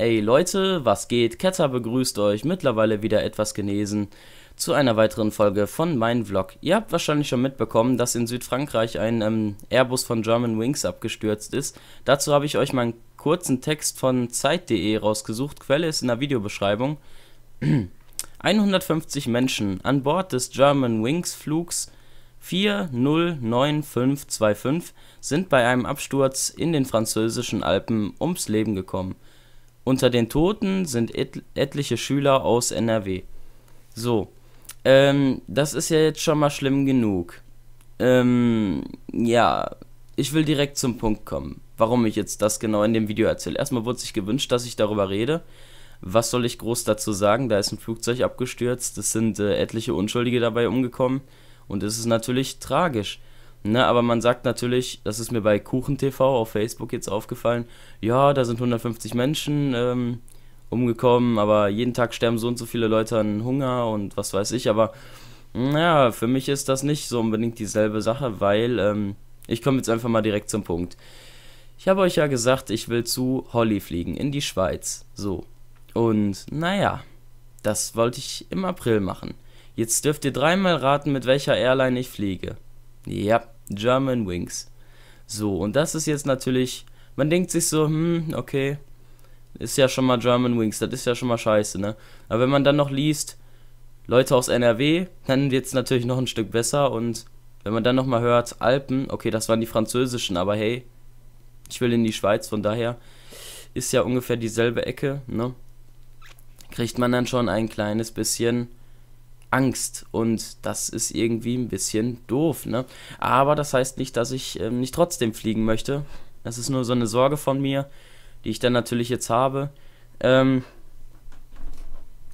Ey Leute, was geht? Ketzer begrüßt euch, mittlerweile wieder etwas genesen, zu einer weiteren Folge von meinem Vlog. Ihr habt wahrscheinlich schon mitbekommen, dass in Südfrankreich ein ähm, Airbus von German Wings abgestürzt ist. Dazu habe ich euch mal einen kurzen Text von Zeit.de rausgesucht, Quelle ist in der Videobeschreibung. 150 Menschen an Bord des German Wings Flugs 409525 sind bei einem Absturz in den französischen Alpen ums Leben gekommen. Unter den Toten sind et etliche Schüler aus NRW. So, ähm, das ist ja jetzt schon mal schlimm genug. Ähm, ja, ich will direkt zum Punkt kommen, warum ich jetzt das genau in dem Video erzähle. Erstmal wurde sich gewünscht, dass ich darüber rede. Was soll ich groß dazu sagen? Da ist ein Flugzeug abgestürzt, es sind äh, etliche Unschuldige dabei umgekommen und es ist natürlich tragisch. Ne, aber man sagt natürlich, das ist mir bei KuchenTV auf Facebook jetzt aufgefallen, ja, da sind 150 Menschen ähm, umgekommen, aber jeden Tag sterben so und so viele Leute an Hunger und was weiß ich, aber naja, für mich ist das nicht so unbedingt dieselbe Sache, weil ähm, ich komme jetzt einfach mal direkt zum Punkt. Ich habe euch ja gesagt, ich will zu Holly fliegen, in die Schweiz, so. Und naja, das wollte ich im April machen. Jetzt dürft ihr dreimal raten, mit welcher Airline ich fliege. Ja, German Wings. So, und das ist jetzt natürlich, man denkt sich so, hm, okay, ist ja schon mal German Wings, das ist ja schon mal scheiße, ne? Aber wenn man dann noch liest, Leute aus NRW, dann wird es natürlich noch ein Stück besser und wenn man dann nochmal hört, Alpen, okay, das waren die französischen, aber hey, ich will in die Schweiz, von daher ist ja ungefähr dieselbe Ecke, ne? Kriegt man dann schon ein kleines bisschen Angst und das ist irgendwie ein bisschen doof, ne? Aber das heißt nicht, dass ich ähm, nicht trotzdem fliegen möchte. Das ist nur so eine Sorge von mir, die ich dann natürlich jetzt habe. Ähm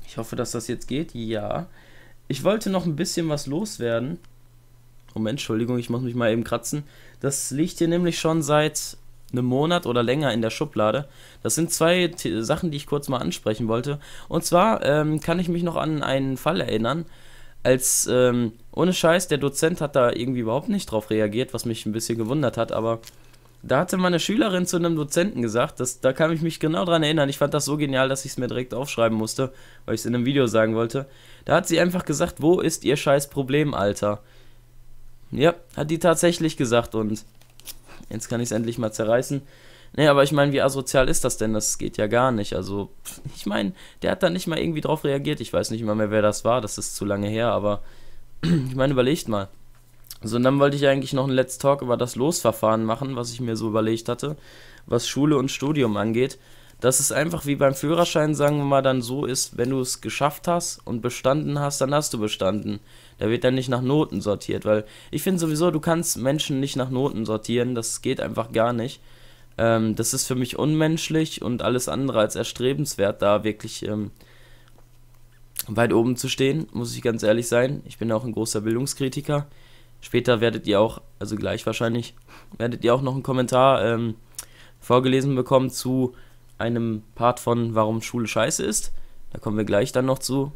ich hoffe, dass das jetzt geht. Ja. Ich wollte noch ein bisschen was loswerden. Moment, Entschuldigung, ich muss mich mal eben kratzen. Das liegt hier nämlich schon seit einem Monat oder länger in der Schublade. Das sind zwei T Sachen, die ich kurz mal ansprechen wollte. Und zwar ähm, kann ich mich noch an einen Fall erinnern, als ähm, ohne Scheiß, der Dozent hat da irgendwie überhaupt nicht drauf reagiert, was mich ein bisschen gewundert hat, aber da hatte meine Schülerin zu einem Dozenten gesagt, dass, da kann ich mich genau dran erinnern. Ich fand das so genial, dass ich es mir direkt aufschreiben musste, weil ich es in einem Video sagen wollte. Da hat sie einfach gesagt, wo ist ihr scheiß Problem, Alter? Ja, hat die tatsächlich gesagt und jetzt kann ich es endlich mal zerreißen. Nee, aber ich meine, wie asozial ist das denn? Das geht ja gar nicht. Also, ich meine, der hat da nicht mal irgendwie drauf reagiert. Ich weiß nicht mal mehr, wer das war. Das ist zu lange her, aber ich meine, überlegt mal. So, und dann wollte ich eigentlich noch ein Let's Talk über das Losverfahren machen, was ich mir so überlegt hatte, was Schule und Studium angeht. Dass es einfach wie beim Führerschein, sagen wir mal, dann so ist, wenn du es geschafft hast und bestanden hast, dann hast du bestanden. Da wird dann nicht nach Noten sortiert, weil ich finde sowieso, du kannst Menschen nicht nach Noten sortieren, das geht einfach gar nicht. Ähm, das ist für mich unmenschlich und alles andere als erstrebenswert, da wirklich ähm, weit oben zu stehen, muss ich ganz ehrlich sein. Ich bin auch ein großer Bildungskritiker. Später werdet ihr auch, also gleich wahrscheinlich, werdet ihr auch noch einen Kommentar ähm, vorgelesen bekommen zu einem Part von Warum Schule scheiße ist. Da kommen wir gleich dann noch zu.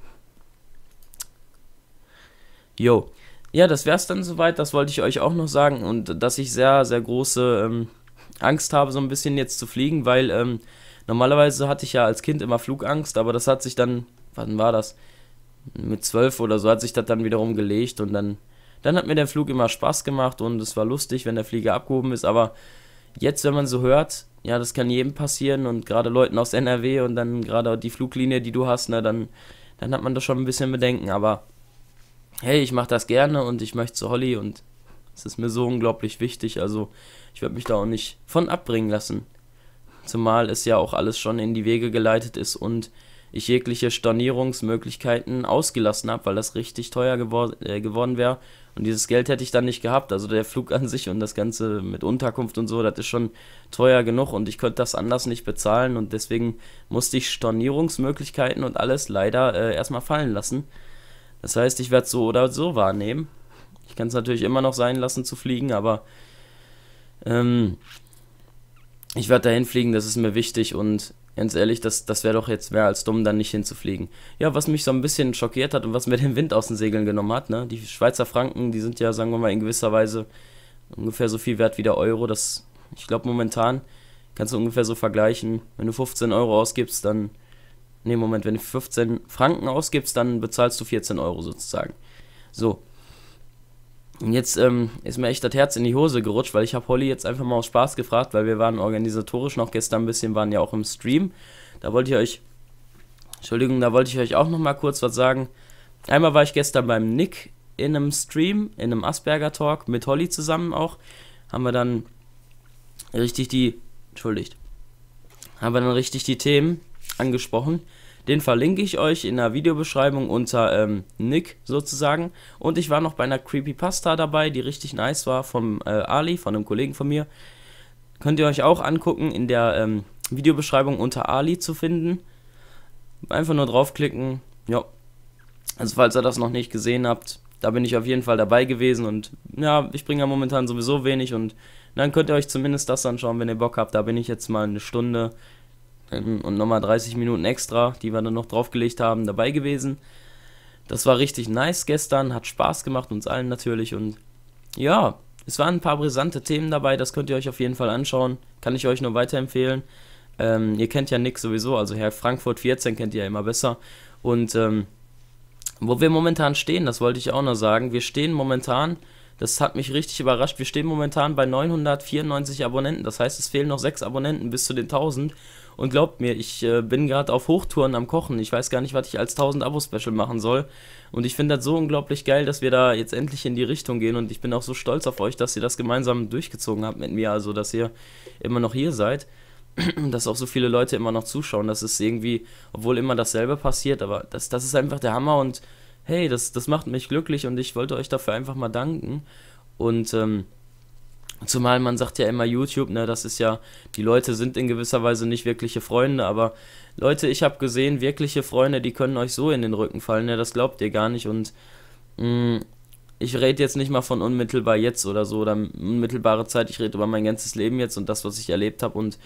Jo. Ja, das wär's dann soweit. Das wollte ich euch auch noch sagen. Und dass ich sehr, sehr große ähm, Angst habe, so ein bisschen jetzt zu fliegen, weil ähm, normalerweise hatte ich ja als Kind immer Flugangst, aber das hat sich dann, wann war das? Mit zwölf oder so hat sich das dann wiederum gelegt und dann, dann hat mir der Flug immer Spaß gemacht und es war lustig, wenn der Flieger abgehoben ist. Aber jetzt, wenn man so hört, ja, das kann jedem passieren und gerade Leuten aus NRW und dann gerade die Fluglinie, die du hast, ne, dann, dann hat man das schon ein bisschen Bedenken, aber hey, ich mache das gerne und ich möchte zu Holly und es ist mir so unglaublich wichtig. Also ich werde mich da auch nicht von abbringen lassen. Zumal es ja auch alles schon in die Wege geleitet ist und ich jegliche Stornierungsmöglichkeiten ausgelassen habe, weil das richtig teuer gewor äh, geworden wäre. Und dieses Geld hätte ich dann nicht gehabt. Also der Flug an sich und das Ganze mit Unterkunft und so, das ist schon teuer genug und ich könnte das anders nicht bezahlen. Und deswegen musste ich Stornierungsmöglichkeiten und alles leider äh, erstmal fallen lassen. Das heißt, ich werde es so oder so wahrnehmen. Ich kann es natürlich immer noch sein lassen zu fliegen, aber ähm, ich werde dahin fliegen, das ist mir wichtig und ganz ehrlich, das, das wäre doch jetzt mehr als dumm, dann nicht hinzufliegen. Ja, was mich so ein bisschen schockiert hat und was mir den Wind aus den Segeln genommen hat, ne? Die Schweizer Franken, die sind ja, sagen wir mal, in gewisser Weise ungefähr so viel wert wie der Euro. Das, ich glaube, momentan kannst du ungefähr so vergleichen. Wenn du 15 Euro ausgibst, dann Ne, Moment, wenn du 15 Franken ausgibst, dann bezahlst du 14 Euro sozusagen. So. Und jetzt ähm, ist mir echt das Herz in die Hose gerutscht, weil ich habe Holly jetzt einfach mal aus Spaß gefragt, weil wir waren organisatorisch noch gestern ein bisschen, waren ja auch im Stream. Da wollte ich euch, Entschuldigung, da wollte ich euch auch nochmal kurz was sagen. Einmal war ich gestern beim Nick in einem Stream, in einem Asperger Talk mit Holly zusammen auch. Haben wir dann richtig die, entschuldigt, haben wir dann richtig die Themen angesprochen. Den verlinke ich euch in der Videobeschreibung unter ähm, Nick sozusagen. Und ich war noch bei einer Creepypasta dabei, die richtig nice war, vom äh, Ali, von einem Kollegen von mir. Könnt ihr euch auch angucken, in der ähm, Videobeschreibung unter Ali zu finden. Einfach nur draufklicken. Ja. Also falls ihr das noch nicht gesehen habt, da bin ich auf jeden Fall dabei gewesen und ja, ich bringe ja momentan sowieso wenig und dann könnt ihr euch zumindest das anschauen, wenn ihr Bock habt. Da bin ich jetzt mal eine Stunde und nochmal 30 Minuten extra, die wir dann noch draufgelegt haben, dabei gewesen. Das war richtig nice gestern, hat Spaß gemacht, uns allen natürlich. Und ja, es waren ein paar brisante Themen dabei, das könnt ihr euch auf jeden Fall anschauen. Kann ich euch nur weiterempfehlen. Ähm, ihr kennt ja Nick sowieso, also Herr Frankfurt 14 kennt ihr ja immer besser. Und ähm, wo wir momentan stehen, das wollte ich auch noch sagen. Wir stehen momentan, das hat mich richtig überrascht, wir stehen momentan bei 994 Abonnenten. Das heißt, es fehlen noch 6 Abonnenten bis zu den 1000. Und glaubt mir, ich äh, bin gerade auf Hochtouren am Kochen. Ich weiß gar nicht, was ich als 1000 Abo-Special machen soll. Und ich finde das so unglaublich geil, dass wir da jetzt endlich in die Richtung gehen. Und ich bin auch so stolz auf euch, dass ihr das gemeinsam durchgezogen habt mit mir. Also, dass ihr immer noch hier seid. dass auch so viele Leute immer noch zuschauen. Das ist irgendwie, obwohl immer dasselbe passiert, aber das, das ist einfach der Hammer. Und hey, das, das macht mich glücklich. Und ich wollte euch dafür einfach mal danken. Und, ähm, Zumal man sagt ja immer YouTube, ne, das ist ja, die Leute sind in gewisser Weise nicht wirkliche Freunde, aber Leute, ich habe gesehen, wirkliche Freunde, die können euch so in den Rücken fallen, ne, das glaubt ihr gar nicht und mh, mm, ich rede jetzt nicht mal von unmittelbar jetzt oder so oder unmittelbare Zeit, ich rede über mein ganzes Leben jetzt und das, was ich erlebt habe und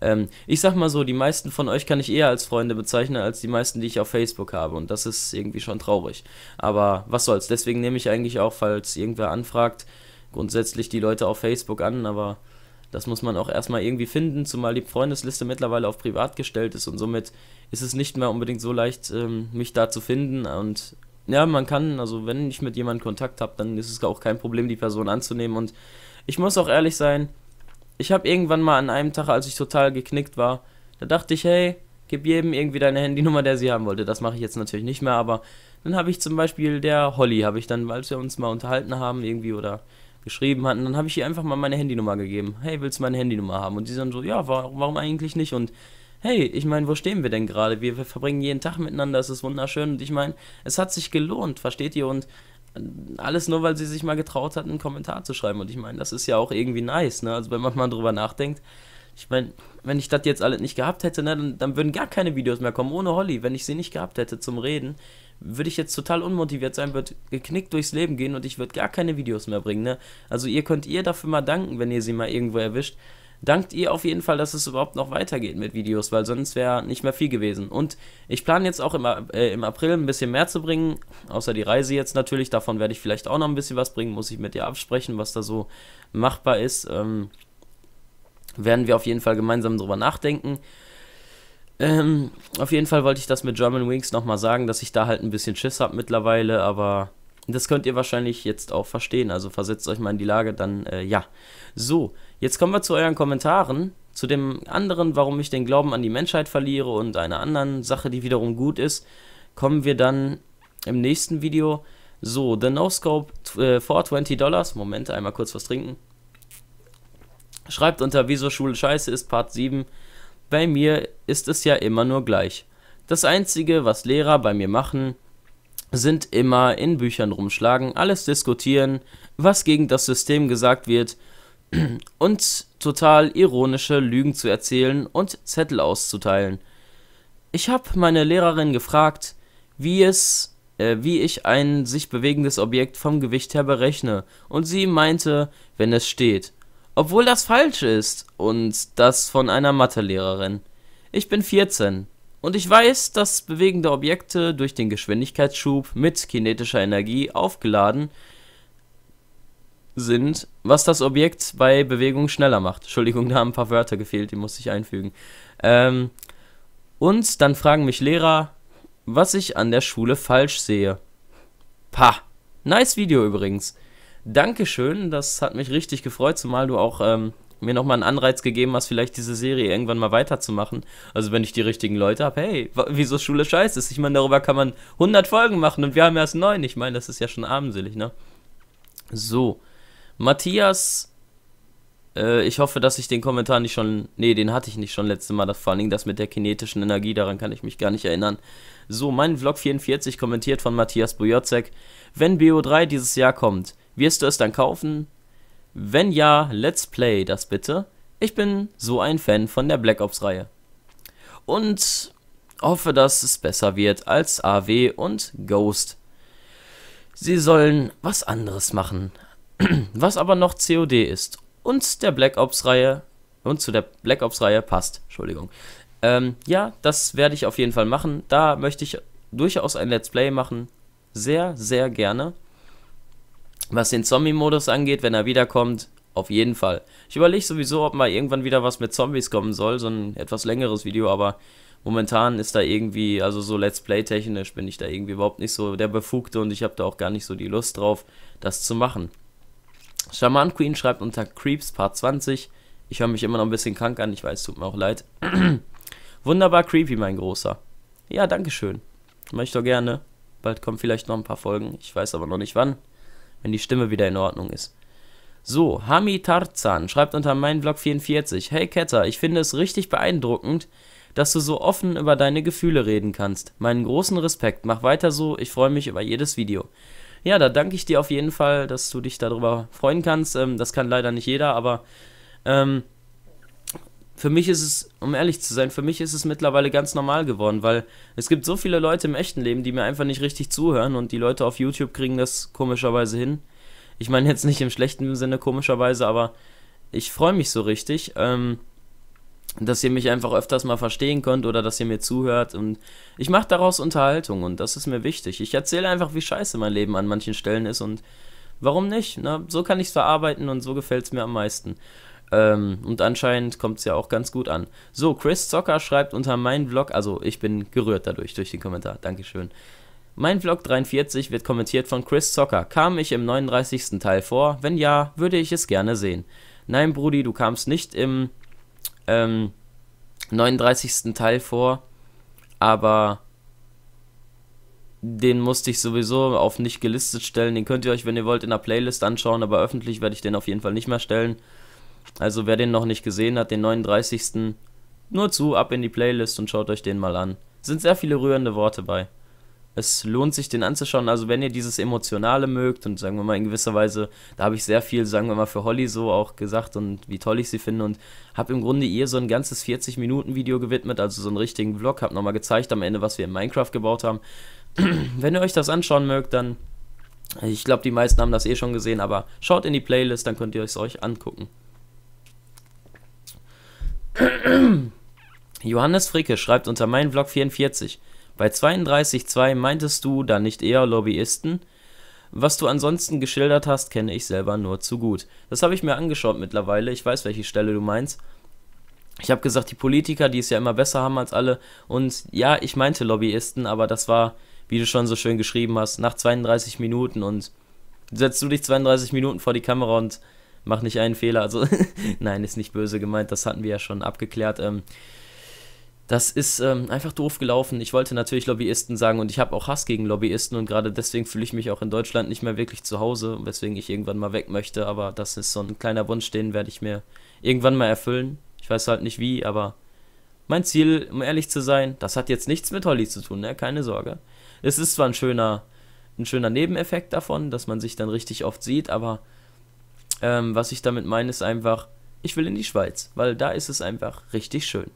ähm, ich sag mal so, die meisten von euch kann ich eher als Freunde bezeichnen, als die meisten, die ich auf Facebook habe. Und das ist irgendwie schon traurig. Aber was soll's, deswegen nehme ich eigentlich auch, falls irgendwer anfragt, grundsätzlich die Leute auf Facebook an, aber das muss man auch erstmal irgendwie finden, zumal die Freundesliste mittlerweile auf privat gestellt ist und somit ist es nicht mehr unbedingt so leicht, ähm, mich da zu finden. Und ja, man kann, also wenn ich mit jemandem Kontakt habe, dann ist es auch kein Problem, die Person anzunehmen. Und ich muss auch ehrlich sein, ich habe irgendwann mal an einem Tag, als ich total geknickt war, da dachte ich, hey, gib jedem irgendwie deine Handynummer, der sie haben wollte. Das mache ich jetzt natürlich nicht mehr, aber dann habe ich zum Beispiel der Holly, habe ich dann, als wir uns mal unterhalten haben, irgendwie oder geschrieben hatten. Dann habe ich ihr einfach mal meine Handynummer gegeben. Hey, willst du meine Handynummer haben? Und sie dann so, ja, warum eigentlich nicht? Und hey, ich meine, wo stehen wir denn gerade? Wir, wir, verbringen jeden Tag miteinander, es ist wunderschön. Und ich meine, es hat sich gelohnt, versteht ihr? Und äh, alles nur, weil sie sich mal getraut hat, einen Kommentar zu schreiben. Und ich meine, das ist ja auch irgendwie nice, ne? Also wenn man mal drüber nachdenkt. Ich meine, wenn ich das jetzt alles nicht gehabt hätte, ne, dann, dann würden gar keine Videos mehr kommen, ohne Holly, wenn ich sie nicht gehabt hätte zum Reden würde ich jetzt total unmotiviert sein, würde geknickt durchs Leben gehen und ich würde gar keine Videos mehr bringen. Ne? Also ihr könnt ihr dafür mal danken, wenn ihr sie mal irgendwo erwischt. Dankt ihr auf jeden Fall, dass es überhaupt noch weitergeht mit Videos, weil sonst wäre nicht mehr viel gewesen. Und ich plane jetzt auch im, äh, im April ein bisschen mehr zu bringen, außer die Reise jetzt natürlich. Davon werde ich vielleicht auch noch ein bisschen was bringen, muss ich mit dir absprechen, was da so machbar ist. Ähm, werden wir auf jeden Fall gemeinsam drüber nachdenken. Ähm, auf jeden Fall wollte ich das mit German Wings nochmal sagen, dass ich da halt ein bisschen Schiss habe mittlerweile, aber das könnt ihr wahrscheinlich jetzt auch verstehen. Also versetzt euch mal in die Lage, dann äh, ja. So, jetzt kommen wir zu euren Kommentaren. Zu dem anderen, warum ich den Glauben an die Menschheit verliere und einer anderen Sache, die wiederum gut ist, kommen wir dann im nächsten Video. So, The No Scope äh, for 20 Dollars. Moment, einmal kurz was trinken. Schreibt unter Wieso Schule scheiße ist Part 7. Bei mir ist es ja immer nur gleich. Das einzige, was Lehrer bei mir machen, sind immer in Büchern rumschlagen, alles diskutieren, was gegen das System gesagt wird und total ironische Lügen zu erzählen und Zettel auszuteilen. Ich habe meine Lehrerin gefragt, wie es äh, wie ich ein sich bewegendes Objekt vom Gewicht her berechne und sie meinte, wenn es steht obwohl das falsch ist und das von einer Mathelehrerin. Ich bin 14 und ich weiß, dass bewegende Objekte durch den Geschwindigkeitsschub mit kinetischer Energie aufgeladen sind, was das Objekt bei Bewegung schneller macht. Entschuldigung, da haben ein paar Wörter gefehlt, die musste ich einfügen. Ähm, und dann fragen mich Lehrer, was ich an der Schule falsch sehe. Pah, nice Video übrigens. Dankeschön, das hat mich richtig gefreut, zumal du auch ähm, mir nochmal einen Anreiz gegeben hast, vielleicht diese Serie irgendwann mal weiterzumachen. Also wenn ich die richtigen Leute habe, hey, wieso Schule scheiße ist? Ich meine, darüber kann man 100 Folgen machen und wir haben erst neun. Ich meine, das ist ja schon armselig, ne? So, Matthias, äh, ich hoffe, dass ich den Kommentar nicht schon, nee, den hatte ich nicht schon letztes Mal, das, vor allen Dingen das mit der kinetischen Energie, daran kann ich mich gar nicht erinnern. So, mein Vlog 44 kommentiert von Matthias Bojotzek, wenn BO3 dieses Jahr kommt, wirst du es dann kaufen? Wenn ja, let's play das bitte. Ich bin so ein Fan von der Black Ops Reihe. Und hoffe, dass es besser wird als AW und Ghost. Sie sollen was anderes machen, was aber noch COD ist und der Black Ops Reihe und zu der Black Ops Reihe passt. Entschuldigung. Ähm, ja, das werde ich auf jeden Fall machen. Da möchte ich durchaus ein Let's Play machen. Sehr, sehr gerne. Was den Zombie-Modus angeht, wenn er wiederkommt, auf jeden Fall. Ich überlege sowieso, ob mal irgendwann wieder was mit Zombies kommen soll, so ein etwas längeres Video, aber momentan ist da irgendwie, also so Let's Play technisch bin ich da irgendwie überhaupt nicht so der Befugte und ich habe da auch gar nicht so die Lust drauf, das zu machen. Shaman Queen schreibt unter Creeps Part 20. Ich höre mich immer noch ein bisschen krank an, ich weiß, tut mir auch leid. Wunderbar creepy, mein Großer. Ja, dankeschön. Möchte doch gerne. Bald kommen vielleicht noch ein paar Folgen, ich weiß aber noch nicht wann wenn die Stimme wieder in Ordnung ist. So, Hami Tarzan schreibt unter meinem Blog 44, Hey Ketter, ich finde es richtig beeindruckend, dass du so offen über deine Gefühle reden kannst. Meinen großen Respekt, mach weiter so, ich freue mich über jedes Video. Ja, da danke ich dir auf jeden Fall, dass du dich darüber freuen kannst. Ähm, das kann leider nicht jeder, aber ähm, für mich ist es, um ehrlich zu sein, für mich ist es mittlerweile ganz normal geworden, weil es gibt so viele Leute im echten Leben, die mir einfach nicht richtig zuhören und die Leute auf YouTube kriegen das komischerweise hin. Ich meine jetzt nicht im schlechten Sinne komischerweise, aber ich freue mich so richtig, ähm, dass ihr mich einfach öfters mal verstehen könnt oder dass ihr mir zuhört und ich mache daraus Unterhaltung und das ist mir wichtig. Ich erzähle einfach, wie scheiße mein Leben an manchen Stellen ist und warum nicht? Na, ne? so kann ich es verarbeiten und so gefällt es mir am meisten. Ähm, und anscheinend kommt es ja auch ganz gut an. So, Chris Zocker schreibt unter meinem Vlog, also ich bin gerührt dadurch, durch den Kommentar. Dankeschön. Mein Vlog 43 wird kommentiert von Chris Zocker. Kam ich im 39. Teil vor? Wenn ja, würde ich es gerne sehen. Nein, Brudi, du kamst nicht im ähm, 39. Teil vor, aber den musste ich sowieso auf nicht gelistet stellen. Den könnt ihr euch, wenn ihr wollt, in der Playlist anschauen, aber öffentlich werde ich den auf jeden Fall nicht mehr stellen. Also wer den noch nicht gesehen hat, den 39. Nur zu, ab in die Playlist und schaut euch den mal an. Es sind sehr viele rührende Worte bei. Es lohnt sich, den anzuschauen. Also wenn ihr dieses Emotionale mögt und sagen wir mal in gewisser Weise, da habe ich sehr viel, sagen wir mal, für Holly so auch gesagt und wie toll ich sie finde und habe im Grunde ihr so ein ganzes 40-Minuten-Video gewidmet, also so einen richtigen Vlog, habe nochmal gezeigt am Ende, was wir in Minecraft gebaut haben. wenn ihr euch das anschauen mögt, dann, ich glaube, die meisten haben das eh schon gesehen, aber schaut in die Playlist, dann könnt ihr es euch angucken. Johannes Fricke schreibt unter meinen Vlog 44: Bei 32.2 meintest du da nicht eher Lobbyisten? Was du ansonsten geschildert hast, kenne ich selber nur zu gut. Das habe ich mir angeschaut mittlerweile. Ich weiß, welche Stelle du meinst. Ich habe gesagt, die Politiker, die es ja immer besser haben als alle. Und ja, ich meinte Lobbyisten, aber das war, wie du schon so schön geschrieben hast, nach 32 Minuten und setzt du dich 32 Minuten vor die Kamera und mach nicht einen Fehler. Also nein, ist nicht böse gemeint, das hatten wir ja schon abgeklärt. Ähm, das ist ähm, einfach doof gelaufen. Ich wollte natürlich Lobbyisten sagen und ich habe auch Hass gegen Lobbyisten und gerade deswegen fühle ich mich auch in Deutschland nicht mehr wirklich zu Hause, weswegen ich irgendwann mal weg möchte. Aber das ist so ein kleiner Wunsch, den werde ich mir irgendwann mal erfüllen. Ich weiß halt nicht wie, aber mein Ziel, um ehrlich zu sein, das hat jetzt nichts mit Holly zu tun, ne? keine Sorge. Es ist zwar ein schöner, ein schöner Nebeneffekt davon, dass man sich dann richtig oft sieht, aber ähm, was ich damit meine, ist einfach, ich will in die Schweiz, weil da ist es einfach richtig schön.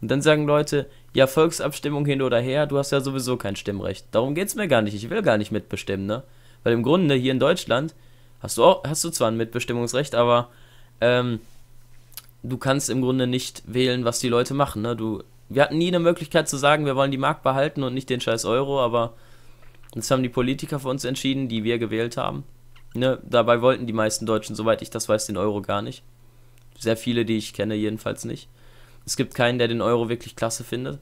Und dann sagen Leute, ja, Volksabstimmung hin oder her, du hast ja sowieso kein Stimmrecht. Darum geht es mir gar nicht, ich will gar nicht mitbestimmen, ne? Weil im Grunde hier in Deutschland hast du auch, hast du zwar ein Mitbestimmungsrecht, aber ähm, du kannst im Grunde nicht wählen, was die Leute machen, ne? Du, wir hatten nie eine Möglichkeit zu sagen, wir wollen die Mark behalten und nicht den scheiß Euro, aber das haben die Politiker für uns entschieden, die wir gewählt haben. Ne, dabei wollten die meisten Deutschen, soweit ich das weiß, den Euro gar nicht. Sehr viele, die ich kenne, jedenfalls nicht. Es gibt keinen, der den Euro wirklich klasse findet.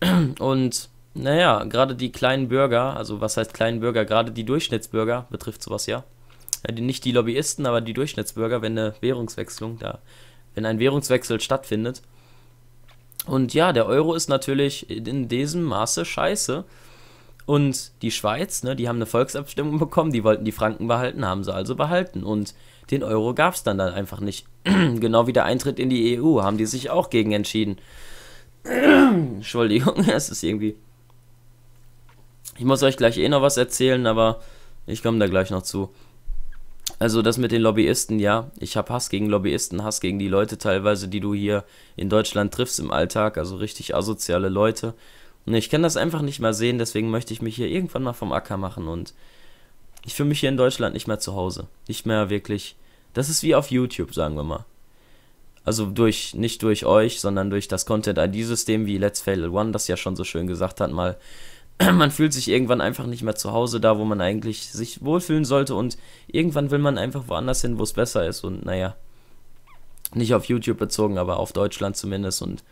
Und naja, gerade die kleinen Bürger, also was heißt kleinen Bürger, gerade die Durchschnittsbürger, betrifft sowas ja. ja die, nicht die Lobbyisten, aber die Durchschnittsbürger, wenn eine Währungswechslung da, wenn ein Währungswechsel stattfindet. Und ja, der Euro ist natürlich in diesem Maße scheiße, und die Schweiz, ne, die haben eine Volksabstimmung bekommen, die wollten die Franken behalten, haben sie also behalten. Und den Euro gab es dann dann einfach nicht. genau wie der Eintritt in die EU haben die sich auch gegen entschieden. Entschuldigung, es ist irgendwie. Ich muss euch gleich eh noch was erzählen, aber ich komme da gleich noch zu. Also das mit den Lobbyisten, ja. Ich habe Hass gegen Lobbyisten, Hass gegen die Leute teilweise, die du hier in Deutschland triffst im Alltag. Also richtig asoziale Leute. Und ne, ich kann das einfach nicht mehr sehen, deswegen möchte ich mich hier irgendwann mal vom Acker machen und ich fühle mich hier in Deutschland nicht mehr zu Hause. Nicht mehr wirklich. Das ist wie auf YouTube, sagen wir mal. Also durch, nicht durch euch, sondern durch das Content-ID-System, wie Let's Fail One das ja schon so schön gesagt hat, mal. Man fühlt sich irgendwann einfach nicht mehr zu Hause da, wo man eigentlich sich wohlfühlen sollte und irgendwann will man einfach woanders hin, wo es besser ist und naja, nicht auf YouTube bezogen, aber auf Deutschland zumindest und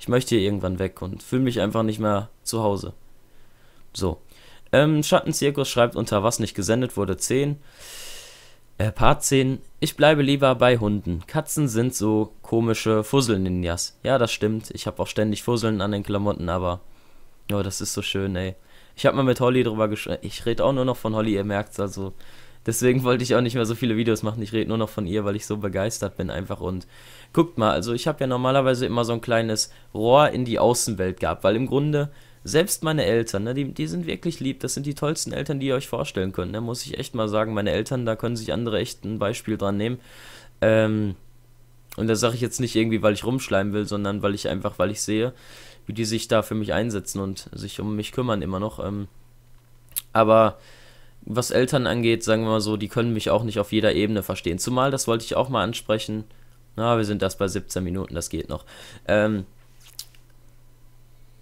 ich möchte hier irgendwann weg und fühle mich einfach nicht mehr zu Hause. So. Ähm, Schattenzirkus schreibt unter was nicht gesendet wurde 10. Äh, Part 10. Ich bleibe lieber bei Hunden. Katzen sind so komische Fusselninjas. Ja, das stimmt. Ich habe auch ständig Fusseln an den Klamotten, aber. Ja, oh, das ist so schön, ey. Ich habe mal mit Holly drüber geschrieben. Ich rede auch nur noch von Holly, ihr merkt's also. Deswegen wollte ich auch nicht mehr so viele Videos machen. Ich rede nur noch von ihr, weil ich so begeistert bin einfach. Und guckt mal, also ich habe ja normalerweise immer so ein kleines Rohr in die Außenwelt gehabt, weil im Grunde selbst meine Eltern, ne, die, die sind wirklich lieb. Das sind die tollsten Eltern, die ihr euch vorstellen könnt. Ne? Muss ich echt mal sagen, meine Eltern, da können sich andere echt ein Beispiel dran nehmen. Ähm, und das sage ich jetzt nicht irgendwie, weil ich rumschleimen will, sondern weil ich einfach, weil ich sehe, wie die sich da für mich einsetzen und sich um mich kümmern immer noch. Ähm, aber was Eltern angeht, sagen wir mal so, die können mich auch nicht auf jeder Ebene verstehen. Zumal, das wollte ich auch mal ansprechen. Na, wir sind das bei 17 Minuten, das geht noch. Ähm,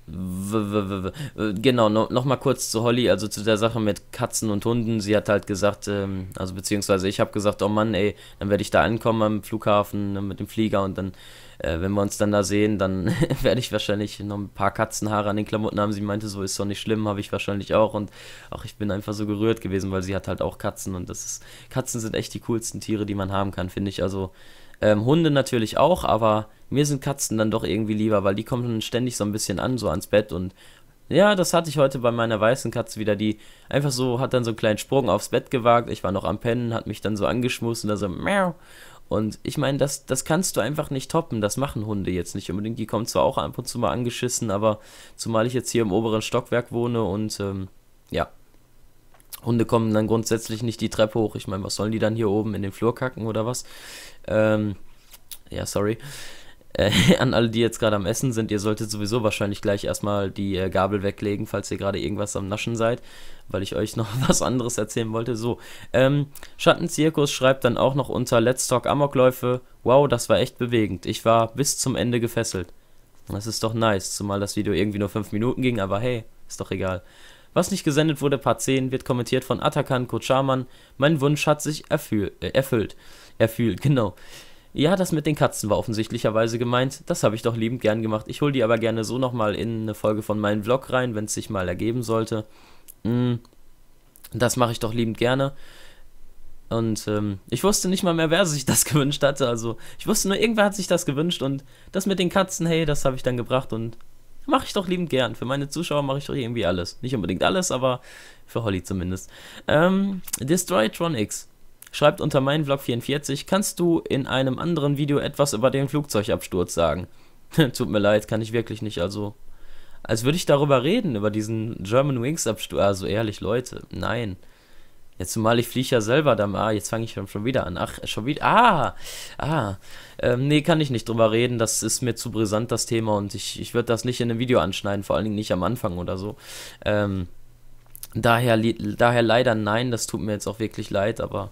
Genau, no, nochmal kurz zu Holly, also zu der Sache mit Katzen und Hunden. Sie hat halt gesagt, ähm, also beziehungsweise ich habe gesagt, oh Mann, ey, dann werde ich da ankommen am Flughafen ne, mit dem Flieger und dann äh, wenn wir uns dann da sehen, dann werde ich wahrscheinlich noch ein paar Katzenhaare an den Klamotten haben. Sie meinte, so ist doch nicht schlimm, habe ich wahrscheinlich auch. Und auch ich bin einfach so gerührt gewesen, weil sie hat halt auch Katzen und das ist, Katzen sind echt die coolsten Tiere, die man haben kann, finde ich. Also ähm, Hunde natürlich auch, aber mir sind Katzen dann doch irgendwie lieber, weil die kommen ständig so ein bisschen an, so ans Bett und ja, das hatte ich heute bei meiner weißen Katze wieder, die einfach so, hat dann so einen kleinen Sprung aufs Bett gewagt. Ich war noch am Pennen, hat mich dann so angeschmust und dann so, miau. Und ich meine, das, das kannst du einfach nicht toppen. Das machen Hunde jetzt nicht unbedingt. Die kommen zwar auch ab und zu mal angeschissen, aber zumal ich jetzt hier im oberen Stockwerk wohne und ähm, ja, Hunde kommen dann grundsätzlich nicht die Treppe hoch. Ich meine, was sollen die dann hier oben in den Flur kacken oder was? Ähm, ja, sorry äh, an alle, die jetzt gerade am Essen sind, ihr solltet sowieso wahrscheinlich gleich erstmal die äh, Gabel weglegen, falls ihr gerade irgendwas am Naschen seid, weil ich euch noch was anderes erzählen wollte. So, ähm, Schattenzirkus schreibt dann auch noch unter Let's Talk Amokläufe. Wow, das war echt bewegend. Ich war bis zum Ende gefesselt. Das ist doch nice, zumal das Video irgendwie nur 5 Minuten ging, aber hey, ist doch egal. Was nicht gesendet wurde, Part 10, wird kommentiert von Atakan Kochaman. Mein Wunsch hat sich äh, erfüllt. Erfüllt, erfüllt genau. Ja, das mit den Katzen war offensichtlicherweise gemeint. Das habe ich doch liebend gern gemacht. Ich hole die aber gerne so nochmal in eine Folge von meinem Vlog rein, wenn es sich mal ergeben sollte. Mm, das mache ich doch liebend gerne. Und ähm, ich wusste nicht mal mehr, wer sich das gewünscht hatte. Also ich wusste nur, irgendwer hat sich das gewünscht. Und das mit den Katzen, hey, das habe ich dann gebracht. Und mache ich doch liebend gern. Für meine Zuschauer mache ich doch irgendwie alles. Nicht unbedingt alles, aber für Holly zumindest. Ähm, Destroytron X schreibt unter meinen Vlog 44, kannst du in einem anderen Video etwas über den Flugzeugabsturz sagen? Tut mir leid, kann ich wirklich nicht, also. Als würde ich darüber reden, über diesen German Wings Absturz. Also ehrlich, Leute, nein. Jetzt zumal ich fliege ja selber da mal. Ah, jetzt fange ich schon wieder an. Ach, schon wieder. Ah! Ah. Ähm, nee, kann ich nicht drüber reden. Das ist mir zu brisant, das Thema. Und ich, ich würde das nicht in einem Video anschneiden. Vor allen Dingen nicht am Anfang oder so. Ähm, daher, daher leider nein. Das tut mir jetzt auch wirklich leid. Aber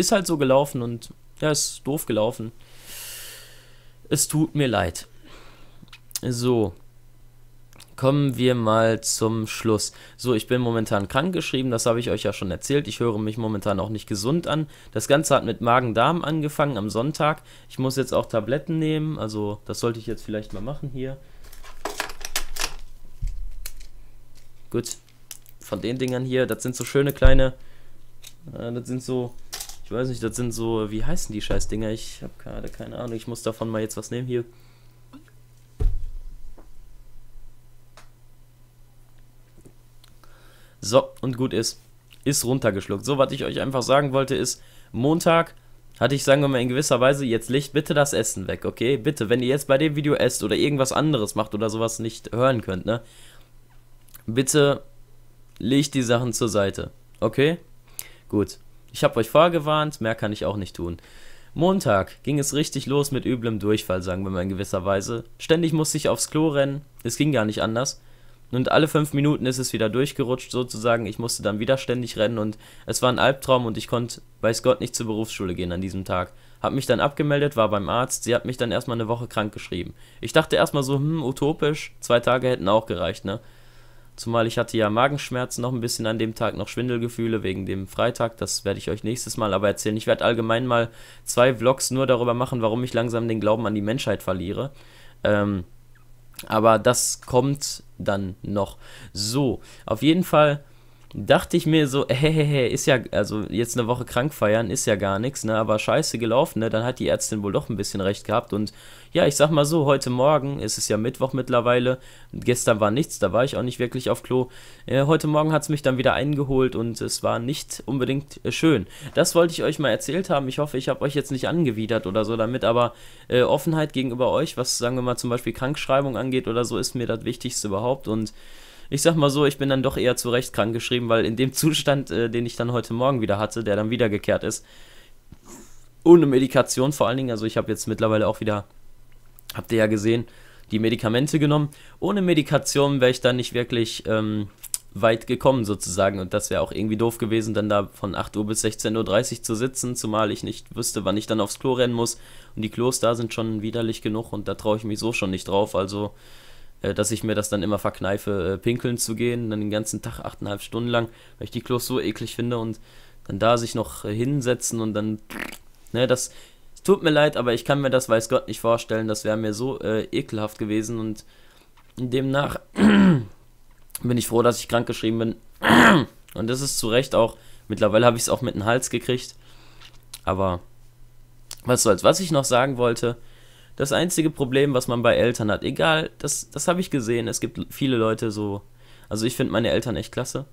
ist halt so gelaufen und ja, ist doof gelaufen. Es tut mir leid. So. Kommen wir mal zum Schluss. So, ich bin momentan krankgeschrieben, das habe ich euch ja schon erzählt. Ich höre mich momentan auch nicht gesund an. Das Ganze hat mit Magen-Darm angefangen am Sonntag. Ich muss jetzt auch Tabletten nehmen, also das sollte ich jetzt vielleicht mal machen hier. Gut, von den Dingern hier, das sind so schöne kleine, äh, das sind so ich weiß nicht, das sind so, wie heißen die Scheißdinger? Ich habe gerade keine Ahnung. Ich muss davon mal jetzt was nehmen hier. So, und gut ist. Ist runtergeschluckt. So, was ich euch einfach sagen wollte, ist, Montag hatte ich, sagen wir mal, in gewisser Weise, jetzt legt bitte das Essen weg, okay? Bitte, wenn ihr jetzt bei dem Video esst oder irgendwas anderes macht oder sowas nicht hören könnt, ne? Bitte legt die Sachen zur Seite, okay? Gut. Ich habe euch vorgewarnt, mehr kann ich auch nicht tun. Montag ging es richtig los mit üblem Durchfall, sagen wir mal in gewisser Weise. Ständig musste ich aufs Klo rennen, es ging gar nicht anders. Und alle fünf Minuten ist es wieder durchgerutscht, sozusagen. Ich musste dann wieder ständig rennen und es war ein Albtraum und ich konnte, weiß Gott, nicht zur Berufsschule gehen an diesem Tag. Hab mich dann abgemeldet, war beim Arzt, sie hat mich dann erstmal eine Woche krank geschrieben. Ich dachte erstmal so, hm, utopisch, zwei Tage hätten auch gereicht, ne? Zumal ich hatte ja Magenschmerzen noch ein bisschen an dem Tag, noch Schwindelgefühle wegen dem Freitag. Das werde ich euch nächstes Mal aber erzählen. Ich werde allgemein mal zwei Vlogs nur darüber machen, warum ich langsam den Glauben an die Menschheit verliere. Ähm, aber das kommt dann noch. So, auf jeden Fall dachte ich mir so, hey, hey, hey, ist ja, also jetzt eine Woche krank feiern ist ja gar nichts, ne, aber scheiße gelaufen, ne, dann hat die Ärztin wohl doch ein bisschen recht gehabt und ja, ich sag mal so, heute Morgen, es ist ja Mittwoch mittlerweile, gestern war nichts, da war ich auch nicht wirklich auf Klo, äh, heute Morgen hat's mich dann wieder eingeholt und es war nicht unbedingt äh, schön. Das wollte ich euch mal erzählt haben, ich hoffe, ich habe euch jetzt nicht angewidert oder so damit, aber äh, Offenheit gegenüber euch, was sagen wir mal zum Beispiel Krankschreibung angeht oder so, ist mir das Wichtigste überhaupt und ich sag mal so, ich bin dann doch eher zu Recht krank geschrieben, weil in dem Zustand, äh, den ich dann heute Morgen wieder hatte, der dann wiedergekehrt ist, ohne Medikation vor allen Dingen, also ich habe jetzt mittlerweile auch wieder, habt ihr ja gesehen, die Medikamente genommen. Ohne Medikation wäre ich dann nicht wirklich ähm, weit gekommen sozusagen und das wäre auch irgendwie doof gewesen, dann da von 8 Uhr bis 16.30 Uhr zu sitzen, zumal ich nicht wüsste, wann ich dann aufs Klo rennen muss und die Klos da sind schon widerlich genug und da traue ich mich so schon nicht drauf, also äh, dass ich mir das dann immer verkneife, äh, pinkeln zu gehen, dann den ganzen Tag, achteinhalb Stunden lang, weil ich die Klos so eklig finde und dann da sich noch äh, hinsetzen und dann, ne, das tut mir leid, aber ich kann mir das, weiß Gott, nicht vorstellen, das wäre mir so äh, ekelhaft gewesen und demnach bin ich froh, dass ich krank geschrieben bin und das ist zu Recht auch, mittlerweile habe ich es auch mit dem Hals gekriegt, aber was soll's, was ich noch sagen wollte, das einzige Problem, was man bei Eltern hat. Egal, das, das habe ich gesehen. Es gibt viele Leute so. Also ich finde meine Eltern echt klasse.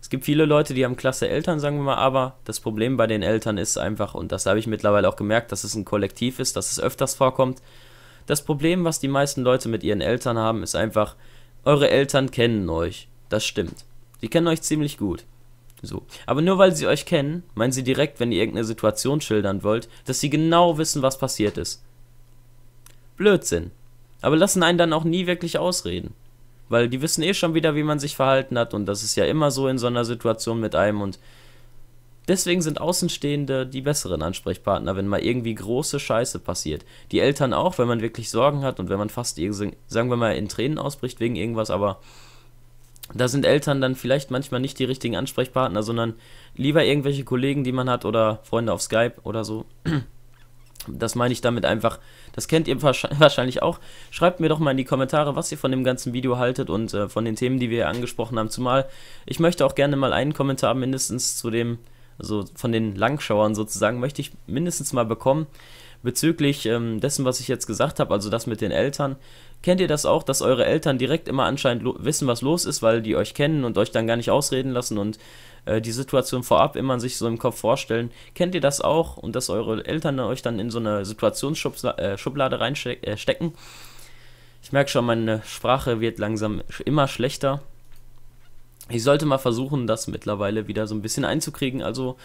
Es gibt viele Leute, die haben klasse Eltern, sagen wir mal, aber das Problem bei den Eltern ist einfach, und das habe ich mittlerweile auch gemerkt, dass es ein Kollektiv ist, dass es öfters vorkommt. Das Problem, was die meisten Leute mit ihren Eltern haben, ist einfach, eure Eltern kennen euch. Das stimmt. Sie kennen euch ziemlich gut. So. Aber nur weil sie euch kennen, meinen sie direkt, wenn ihr irgendeine Situation schildern wollt, dass sie genau wissen, was passiert ist. Blödsinn. Aber lassen einen dann auch nie wirklich ausreden. Weil die wissen eh schon wieder, wie man sich verhalten hat und das ist ja immer so in so einer Situation mit einem und deswegen sind Außenstehende die besseren Ansprechpartner, wenn mal irgendwie große Scheiße passiert. Die Eltern auch, wenn man wirklich Sorgen hat und wenn man fast, sagen wir mal, in Tränen ausbricht wegen irgendwas, aber da sind Eltern dann vielleicht manchmal nicht die richtigen Ansprechpartner, sondern lieber irgendwelche Kollegen, die man hat oder Freunde auf Skype oder so. Das meine ich damit einfach. Das kennt ihr wahrscheinlich auch. Schreibt mir doch mal in die Kommentare, was ihr von dem ganzen Video haltet und äh, von den Themen, die wir angesprochen haben. Zumal ich möchte auch gerne mal einen Kommentar mindestens zu dem, also von den Langschauern sozusagen, möchte ich mindestens mal bekommen bezüglich ähm, dessen, was ich jetzt gesagt habe, also das mit den Eltern. Kennt ihr das auch, dass eure Eltern direkt immer anscheinend wissen, was los ist, weil die euch kennen und euch dann gar nicht ausreden lassen und äh, die Situation vorab immer sich so im Kopf vorstellen. Kennt ihr das auch? Und dass eure Eltern euch dann in so eine Situationsschublade äh, reinstecken? Äh, ich merke schon, meine Sprache wird langsam immer schlechter. Ich sollte mal versuchen, das mittlerweile wieder so ein bisschen einzukriegen. Also,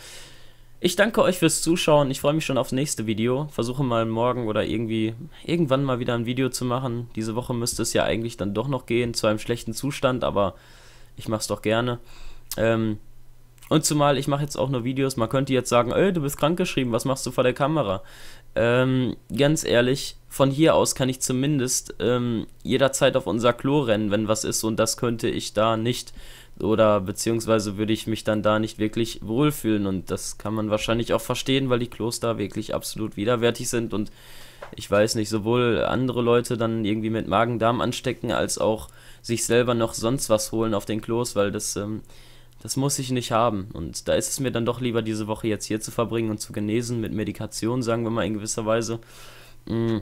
ich danke euch fürs Zuschauen. Ich freue mich schon aufs nächste Video. Versuche mal morgen oder irgendwie irgendwann mal wieder ein Video zu machen. Diese Woche müsste es ja eigentlich dann doch noch gehen, zu einem schlechten Zustand, aber ich mache es doch gerne. Ähm, und zumal ich mache jetzt auch nur Videos, man könnte jetzt sagen, ey, du bist krankgeschrieben, was machst du vor der Kamera? Ähm, ganz ehrlich, von hier aus kann ich zumindest ähm, jederzeit auf unser Klo rennen, wenn was ist und das könnte ich da nicht oder beziehungsweise würde ich mich dann da nicht wirklich wohlfühlen und das kann man wahrscheinlich auch verstehen, weil die Klos da wirklich absolut widerwärtig sind und ich weiß nicht, sowohl andere Leute dann irgendwie mit Magen-Darm anstecken, als auch sich selber noch sonst was holen auf den Klos, weil das ähm, das muss ich nicht haben. Und da ist es mir dann doch lieber, diese Woche jetzt hier zu verbringen und zu genesen mit Medikation, sagen wir mal in gewisser Weise. Mm.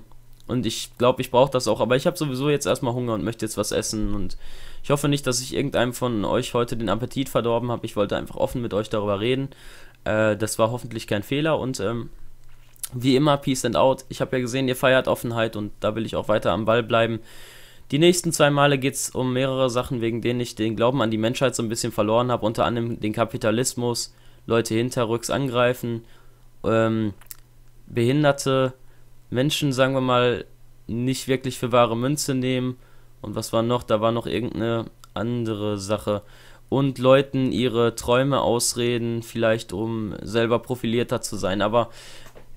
Und ich glaube, ich brauche das auch. Aber ich habe sowieso jetzt erstmal Hunger und möchte jetzt was essen. Und ich hoffe nicht, dass ich irgendeinem von euch heute den Appetit verdorben habe. Ich wollte einfach offen mit euch darüber reden. Äh, das war hoffentlich kein Fehler. Und ähm, wie immer, Peace and Out. Ich habe ja gesehen, ihr feiert Offenheit und da will ich auch weiter am Ball bleiben. Die nächsten zwei Male geht es um mehrere Sachen, wegen denen ich den Glauben an die Menschheit so ein bisschen verloren habe. Unter anderem den Kapitalismus, Leute hinterrücks angreifen, ähm, behinderte Menschen, sagen wir mal, nicht wirklich für wahre Münze nehmen. Und was war noch? Da war noch irgendeine andere Sache. Und Leuten ihre Träume ausreden, vielleicht um selber profilierter zu sein. Aber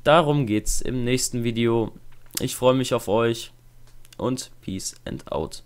darum geht es im nächsten Video. Ich freue mich auf euch und Peace and Out.